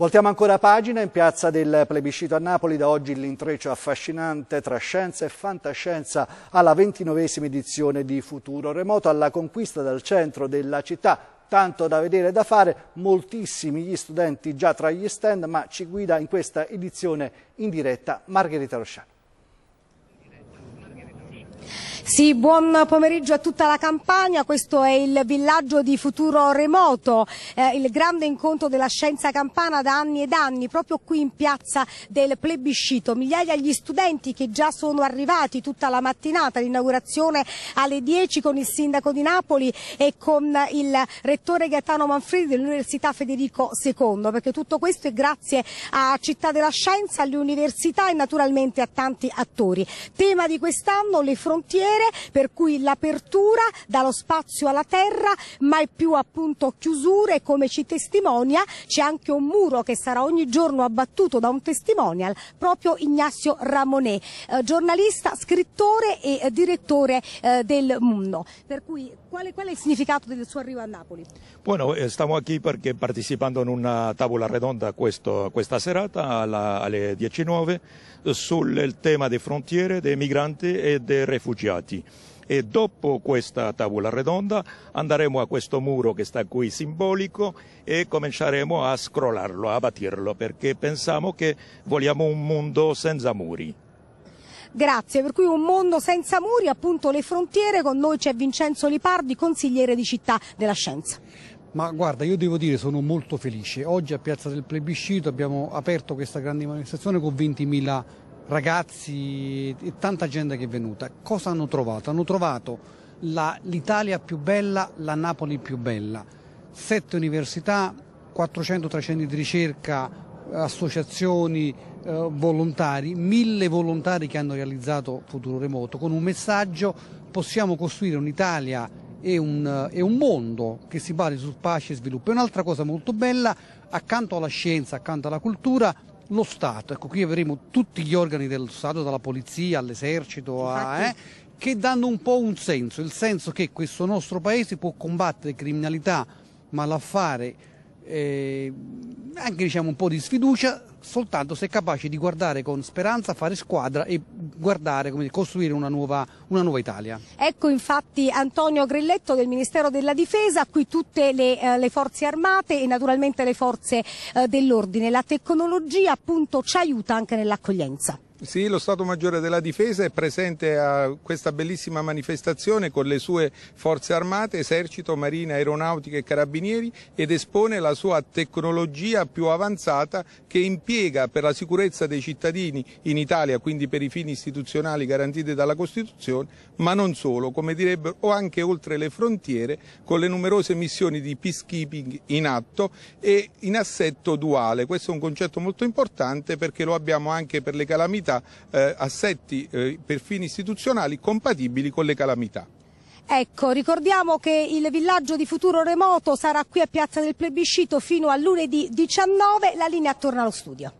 Voltiamo ancora pagina in piazza del plebiscito a Napoli, da oggi l'intreccio affascinante tra scienza e fantascienza alla ventinovesima edizione di Futuro Remoto, alla conquista dal centro della città, tanto da vedere e da fare, moltissimi gli studenti già tra gli stand, ma ci guida in questa edizione in diretta Margherita Rosciano. Sì, buon pomeriggio a tutta la campagna, questo è il villaggio di futuro remoto, eh, il grande incontro della scienza campana da anni ed anni, proprio qui in piazza del plebiscito. Migliaia gli studenti che già sono arrivati tutta la mattinata, l'inaugurazione alle 10 con il sindaco di Napoli e con il rettore Gaetano Manfredi dell'Università Federico II, perché tutto questo è grazie a Città della Scienza, all'università e naturalmente a tanti attori. Tema di quest'anno le frontiere potere, per cui l'apertura dallo spazio alla terra, mai più appunto chiusure, come ci testimonia, c'è anche un muro che sarà ogni giorno abbattuto da un testimonial, proprio Ignazio Ramonet, eh, giornalista, scrittore e eh, direttore eh, del Mundo. Per cui quale, qual è il significato del suo arrivo a Napoli? Bueno, eh, stiamo qui perché partecipando in una tavola redonda questo, questa serata alla, alle 19 sul tema delle frontiere, dei migranti e dei rifugiati risultati e dopo questa tavola redonda andremo a questo muro che sta qui simbolico e cominceremo a scrollarlo, a battirlo perché pensiamo che vogliamo un mondo senza muri. Grazie, per cui un mondo senza muri, appunto le frontiere, con noi c'è Vincenzo Lipardi, consigliere di Città della Scienza. Ma guarda, io devo dire sono molto felice. Oggi a Piazza del Plebiscito abbiamo aperto questa grande manifestazione con 20.000 ragazzi e tanta gente che è venuta. Cosa hanno trovato? Hanno trovato la, l'Italia più bella, la Napoli più bella. Sette università, 400-300 centri di ricerca, associazioni, eh, volontari, mille volontari che hanno realizzato Futuro Remoto con un messaggio possiamo costruire un'Italia e un, e un, mondo che si basi su pace e sviluppo. E un'altra cosa molto bella, accanto alla scienza, accanto alla cultura, lo Stato, ecco qui avremo tutti gli organi dello Stato, dalla polizia all'esercito, eh, che danno un po' un senso, il senso che questo nostro paese può combattere criminalità, malaffare, eh, anche diciamo un po' di sfiducia soltanto se capaci di guardare con speranza, fare squadra e guardare, come costruire una nuova, una nuova Italia. Ecco infatti Antonio Grilletto del Ministero della Difesa, qui tutte le, eh, le forze armate e naturalmente le forze eh, dell'ordine. La tecnologia appunto ci aiuta anche nell'accoglienza. Sì, lo Stato Maggiore della Difesa è presente a questa bellissima manifestazione con le sue forze armate, esercito, marina, aeronautica e carabinieri ed espone la sua tecnologia più avanzata che impiega spiega per la sicurezza dei cittadini in Italia, quindi per i fini istituzionali garantiti dalla Costituzione, ma non solo, come direbbero, o anche oltre le frontiere, con le numerose missioni di peacekeeping in atto e in assetto duale. Questo è un concetto molto importante perché lo abbiamo anche per le calamità, eh, assetti eh, per fini istituzionali compatibili con le calamità. Ecco, ricordiamo che il villaggio di futuro remoto sarà qui a Piazza del Plebiscito fino a lunedì 19, la linea torna allo studio.